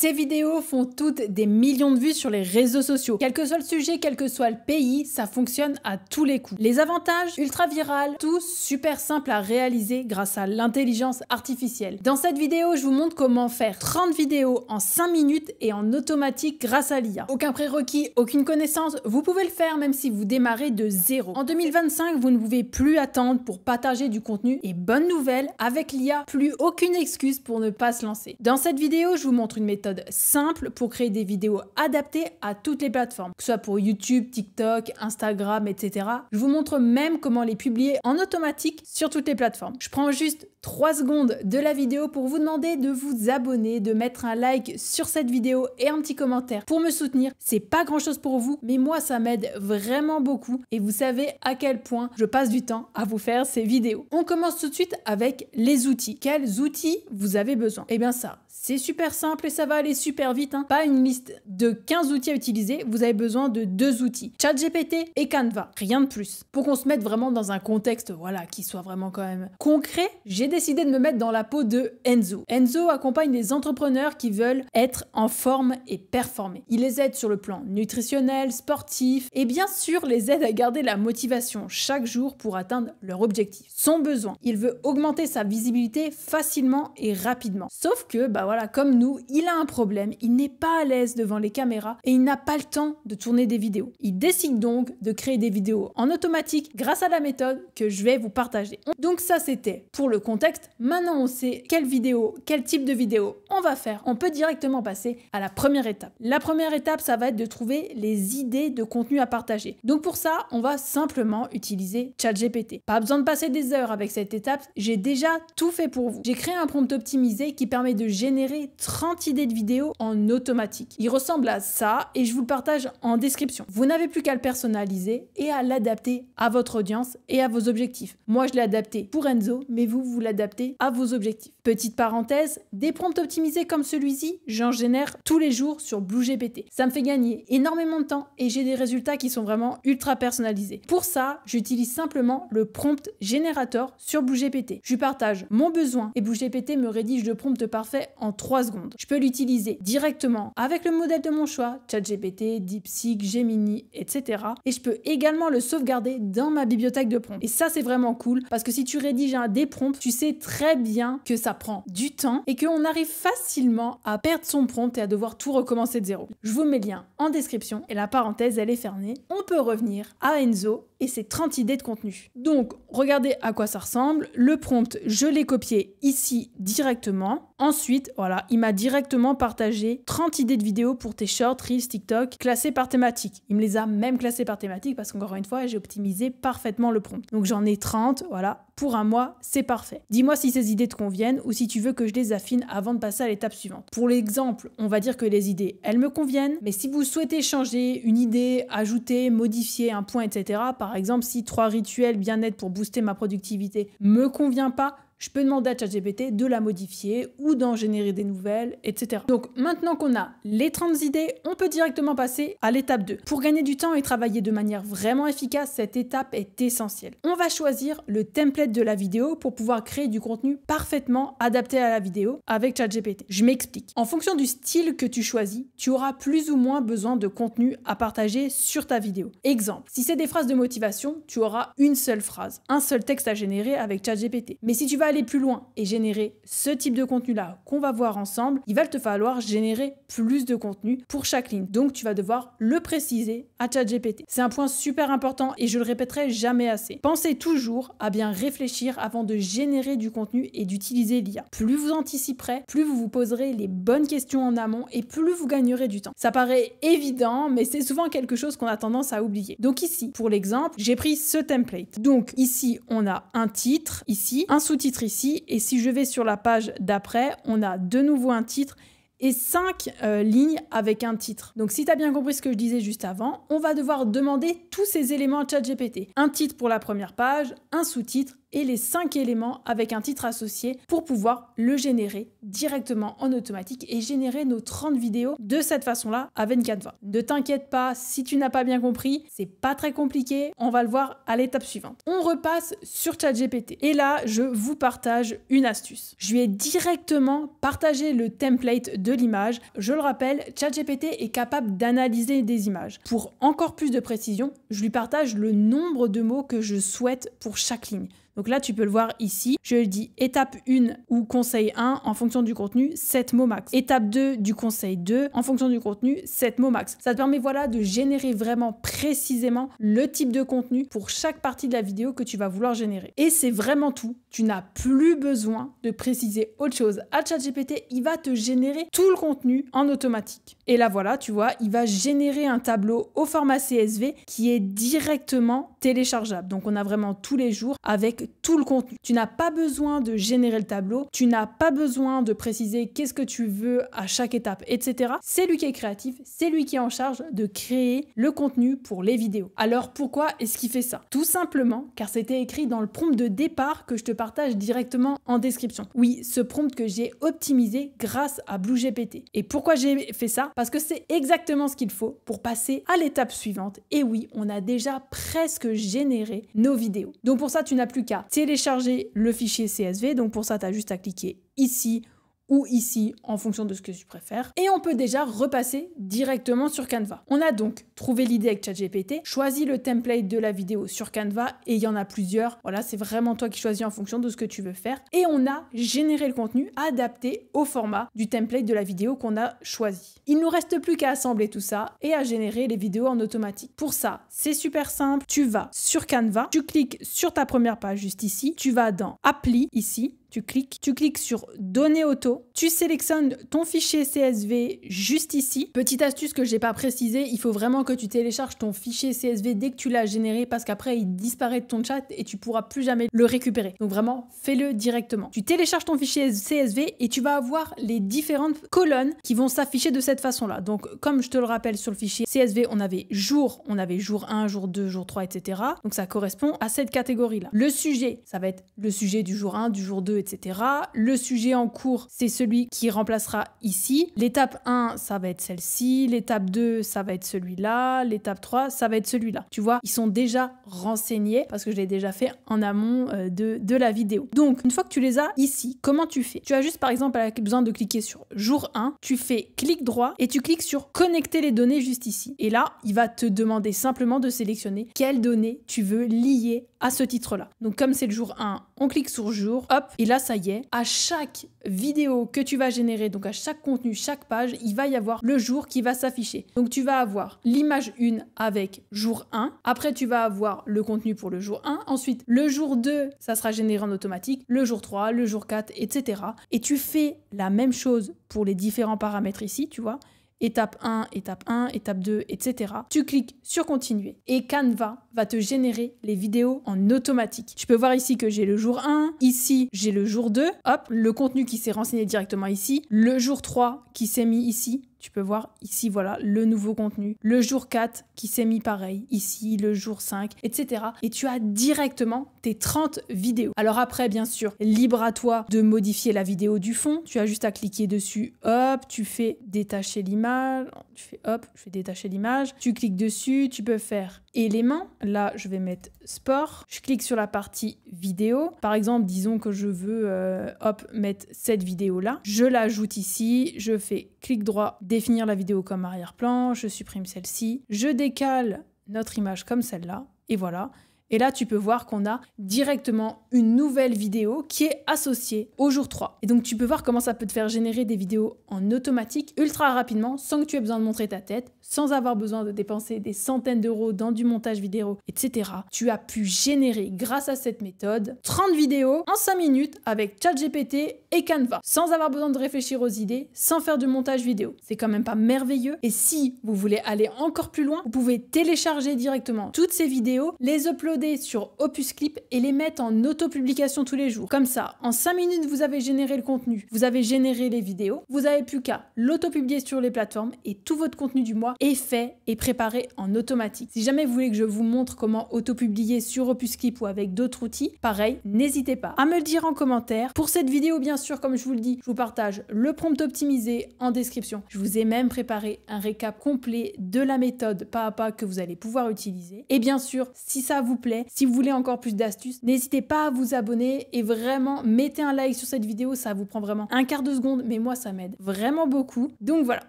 Ces vidéos font toutes des millions de vues sur les réseaux sociaux. Quel que soit le sujet, quel que soit le pays, ça fonctionne à tous les coups. Les avantages, ultra viral, tout super simple à réaliser grâce à l'intelligence artificielle. Dans cette vidéo, je vous montre comment faire 30 vidéos en 5 minutes et en automatique grâce à l'IA. Aucun prérequis, aucune connaissance, vous pouvez le faire même si vous démarrez de zéro. En 2025, vous ne pouvez plus attendre pour partager du contenu et bonne nouvelle, avec l'IA, plus aucune excuse pour ne pas se lancer. Dans cette vidéo, je vous montre une méthode simple pour créer des vidéos adaptées à toutes les plateformes, que ce soit pour YouTube, TikTok, Instagram, etc. Je vous montre même comment les publier en automatique sur toutes les plateformes. Je prends juste trois secondes de la vidéo pour vous demander de vous abonner, de mettre un like sur cette vidéo et un petit commentaire pour me soutenir. C'est pas grand chose pour vous, mais moi ça m'aide vraiment beaucoup et vous savez à quel point je passe du temps à vous faire ces vidéos. On commence tout de suite avec les outils. Quels outils vous avez besoin Eh bien ça, c'est super simple et ça va aller super vite. Hein. Pas une liste de 15 outils à utiliser, vous avez besoin de deux outils, ChatGPT et Canva, rien de plus. Pour qu'on se mette vraiment dans un contexte voilà, qui soit vraiment quand même concret, j'ai décidé de me mettre dans la peau de Enzo. Enzo accompagne les entrepreneurs qui veulent être en forme et performer. Il les aide sur le plan nutritionnel, sportif et bien sûr les aide à garder la motivation chaque jour pour atteindre leur objectif, son besoin. Il veut augmenter sa visibilité facilement et rapidement. Sauf que bah voilà, comme nous, il a un problème, il n'est pas à l'aise devant les caméras et il n'a pas le temps de tourner des vidéos. Il décide donc de créer des vidéos en automatique grâce à la méthode que je vais vous partager. Donc ça c'était pour le contexte. Maintenant on sait quelle vidéo, quel type de vidéo on va faire. On peut directement passer à la première étape. La première étape, ça va être de trouver les idées de contenu à partager. Donc pour ça, on va simplement utiliser ChatGPT. Pas besoin de passer des heures avec cette étape, j'ai déjà tout fait pour vous. J'ai créé un prompt optimisé qui permet de gérer générer 30 idées de vidéos en automatique. Il ressemble à ça et je vous le partage en description. Vous n'avez plus qu'à le personnaliser et à l'adapter à votre audience et à vos objectifs. Moi, je l'ai adapté pour Enzo, mais vous, vous l'adaptez à vos objectifs. Petite parenthèse, des prompts optimisés comme celui-ci, j'en génère tous les jours sur BlueGPT. Ça me fait gagner énormément de temps et j'ai des résultats qui sont vraiment ultra personnalisés. Pour ça, j'utilise simplement le prompt générateur sur BlueGPT. Je partage mon besoin et BlueGPT me rédige le prompt parfait en 3 secondes. Je peux l'utiliser directement avec le modèle de mon choix, ChatGPT, DeepSeek, Gemini, etc. Et je peux également le sauvegarder dans ma bibliothèque de prompts. Et ça, c'est vraiment cool parce que si tu rédiges un des prompts, tu sais très bien que ça prend du temps et qu'on arrive facilement à perdre son prompt et à devoir tout recommencer de zéro. Je vous mets le lien en description et la parenthèse, elle est fermée. On peut revenir à Enzo et c'est 30 idées de contenu. Donc, regardez à quoi ça ressemble. Le prompt, je l'ai copié ici directement. Ensuite, voilà, il m'a directement partagé 30 idées de vidéos pour tes shorts, reels, TikTok, classées par thématique. Il me les a même classées par thématique parce qu'encore une fois, j'ai optimisé parfaitement le prompt. Donc, j'en ai 30, voilà, pour un mois, c'est parfait. Dis-moi si ces idées te conviennent ou si tu veux que je les affine avant de passer à l'étape suivante. Pour l'exemple, on va dire que les idées, elles me conviennent, mais si vous souhaitez changer une idée, ajouter, modifier un point, etc., par exemple, si trois rituels bien-être pour booster ma productivité me convient pas, je peux demander à ChatGPT de la modifier ou d'en générer des nouvelles, etc. Donc maintenant qu'on a les 30 idées, on peut directement passer à l'étape 2. Pour gagner du temps et travailler de manière vraiment efficace, cette étape est essentielle. On va choisir le template de la vidéo pour pouvoir créer du contenu parfaitement adapté à la vidéo avec ChatGPT. Je m'explique. En fonction du style que tu choisis, tu auras plus ou moins besoin de contenu à partager sur ta vidéo. Exemple, si c'est des phrases de motivation, tu auras une seule phrase, un seul texte à générer avec ChatGPT. Mais si tu vas aller plus loin et générer ce type de contenu-là qu'on va voir ensemble, il va te falloir générer plus de contenu pour chaque ligne. Donc tu vas devoir le préciser à ChatGPT. C'est un point super important et je le répéterai jamais assez. Pensez toujours à bien réfléchir avant de générer du contenu et d'utiliser l'IA. Plus vous anticiperez, plus vous vous poserez les bonnes questions en amont et plus vous gagnerez du temps. Ça paraît évident, mais c'est souvent quelque chose qu'on a tendance à oublier. Donc ici, pour l'exemple, j'ai pris ce template. Donc ici, on a un titre, ici, un sous-titre ici. Et si je vais sur la page d'après, on a de nouveau un titre et cinq euh, lignes avec un titre. Donc si tu as bien compris ce que je disais juste avant, on va devoir demander tous ces éléments à ChatGPT. Un titre pour la première page, un sous-titre, et les 5 éléments avec un titre associé pour pouvoir le générer directement en automatique et générer nos 30 vidéos de cette façon-là à 24 Ne t'inquiète pas, si tu n'as pas bien compris, c'est pas très compliqué, on va le voir à l'étape suivante. On repasse sur ChatGPT et là, je vous partage une astuce. Je lui ai directement partagé le template de l'image. Je le rappelle, ChatGPT est capable d'analyser des images. Pour encore plus de précision, je lui partage le nombre de mots que je souhaite pour chaque ligne. Donc là, tu peux le voir ici. Je le dis étape 1 ou conseil 1 en fonction du contenu, 7 mots max. Étape 2 du conseil 2 en fonction du contenu, 7 mots max. Ça te permet voilà de générer vraiment précisément le type de contenu pour chaque partie de la vidéo que tu vas vouloir générer. Et c'est vraiment tout. Tu n'as plus besoin de préciser autre chose. À ah, ChatGPT, il va te générer tout le contenu en automatique. Et là voilà, tu vois, il va générer un tableau au format CSV qui est directement téléchargeable. Donc on a vraiment tous les jours avec tout le contenu. Tu n'as pas besoin de générer le tableau, tu n'as pas besoin de préciser qu'est-ce que tu veux à chaque étape, etc. C'est lui qui est créatif, c'est lui qui est en charge de créer le contenu pour les vidéos. Alors pourquoi est-ce qu'il fait ça Tout simplement car c'était écrit dans le prompt de départ que je te partage directement en description. Oui, ce prompt que j'ai optimisé grâce à BlueGPT. Et pourquoi j'ai fait ça Parce que c'est exactement ce qu'il faut pour passer à l'étape suivante. Et oui, on a déjà presque généré nos vidéos. Donc pour ça, tu n'as plus qu'à télécharger le fichier CSV. Donc pour ça, tu as juste à cliquer ici ou ici en fonction de ce que tu préfères. Et on peut déjà repasser directement sur Canva. On a donc trouvé l'idée avec ChatGPT, choisi le template de la vidéo sur Canva et il y en a plusieurs. Voilà, c'est vraiment toi qui choisis en fonction de ce que tu veux faire. Et on a généré le contenu adapté au format du template de la vidéo qu'on a choisi. Il nous reste plus qu'à assembler tout ça et à générer les vidéos en automatique. Pour ça, c'est super simple. Tu vas sur Canva, tu cliques sur ta première page juste ici, tu vas dans Appli ici, tu cliques, tu cliques sur Données auto, tu sélectionnes ton fichier CSV juste ici. Petite astuce que j'ai pas précisé, il faut vraiment que tu télécharges ton fichier CSV dès que tu l'as généré parce qu'après il disparaît de ton chat et tu pourras plus jamais le récupérer. Donc vraiment, fais-le directement. Tu télécharges ton fichier CSV et tu vas avoir les différentes colonnes qui vont s'afficher de cette façon-là. Donc comme je te le rappelle sur le fichier CSV, on avait jour, on avait jour 1, jour 2, jour 3, etc. Donc ça correspond à cette catégorie-là. Le sujet, ça va être le sujet du jour 1, du jour 2, etc. Le sujet en cours, c'est celui qui remplacera ici. L'étape 1, ça va être celle-ci. L'étape 2, ça va être celui-là. L'étape 3, ça va être celui-là. Tu vois, ils sont déjà renseignés parce que je l'ai déjà fait en amont euh, de, de la vidéo. Donc, une fois que tu les as ici, comment tu fais Tu as juste, par exemple, besoin de cliquer sur jour 1. Tu fais clic droit et tu cliques sur connecter les données juste ici. Et là, il va te demander simplement de sélectionner quelles données tu veux lier à ce titre-là. Donc comme c'est le jour 1, on clique sur jour, hop, et là ça y est, à chaque vidéo que tu vas générer, donc à chaque contenu, chaque page, il va y avoir le jour qui va s'afficher. Donc tu vas avoir l'image 1 avec jour 1, après tu vas avoir le contenu pour le jour 1, ensuite le jour 2, ça sera généré en automatique, le jour 3, le jour 4, etc. Et tu fais la même chose pour les différents paramètres ici, tu vois étape 1, étape 1, étape 2, etc. Tu cliques sur continuer et Canva va te générer les vidéos en automatique. Tu peux voir ici que j'ai le jour 1, ici j'ai le jour 2, hop, le contenu qui s'est renseigné directement ici, le jour 3 qui s'est mis ici, tu peux voir ici, voilà, le nouveau contenu, le jour 4 qui s'est mis pareil, ici, le jour 5, etc. Et tu as directement tes 30 vidéos. Alors après, bien sûr, libre à toi de modifier la vidéo du fond. Tu as juste à cliquer dessus, hop, tu fais détacher l'image, tu fais hop, je fais détacher l'image, tu cliques dessus, tu peux faire éléments. Là, je vais mettre sport. Je clique sur la partie vidéo. Par exemple, disons que je veux, euh, hop, mettre cette vidéo-là. Je l'ajoute ici, je fais clic droit définir la vidéo comme arrière-plan, je supprime celle-ci, je décale notre image comme celle-là, et voilà, et là, tu peux voir qu'on a directement une nouvelle vidéo qui est associée au jour 3. Et donc, tu peux voir comment ça peut te faire générer des vidéos en automatique ultra rapidement sans que tu aies besoin de montrer ta tête, sans avoir besoin de dépenser des centaines d'euros dans du montage vidéo, etc. Tu as pu générer grâce à cette méthode 30 vidéos en 5 minutes avec ChatGPT et Canva, sans avoir besoin de réfléchir aux idées, sans faire du montage vidéo. C'est quand même pas merveilleux. Et si vous voulez aller encore plus loin, vous pouvez télécharger directement toutes ces vidéos, les uploader sur Opus Clip et les mettre en auto-publication tous les jours. Comme ça, en 5 minutes, vous avez généré le contenu, vous avez généré les vidéos, vous n'avez plus qu'à l'auto-publier sur les plateformes et tout votre contenu du mois est fait et préparé en automatique. Si jamais vous voulez que je vous montre comment auto-publier sur Opus Clip ou avec d'autres outils, pareil, n'hésitez pas à me le dire en commentaire. Pour cette vidéo, bien sûr, comme je vous le dis, je vous partage le prompt optimisé en description. Je vous ai même préparé un récap complet de la méthode pas à pas que vous allez pouvoir utiliser. Et bien sûr, si ça vous plaît, si vous voulez encore plus d'astuces, n'hésitez pas à vous abonner et vraiment mettez un like sur cette vidéo, ça vous prend vraiment un quart de seconde, mais moi ça m'aide vraiment beaucoup. Donc voilà,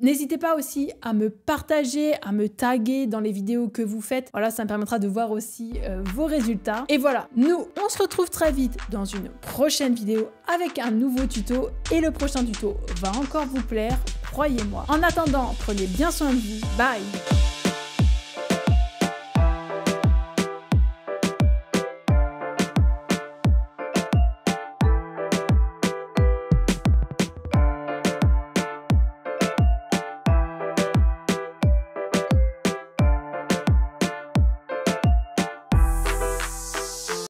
n'hésitez pas aussi à me partager, à me taguer dans les vidéos que vous faites. Voilà, ça me permettra de voir aussi euh, vos résultats. Et voilà, nous on se retrouve très vite dans une prochaine vidéo avec un nouveau tuto et le prochain tuto va encore vous plaire, croyez-moi. En attendant, prenez bien soin de vous. Bye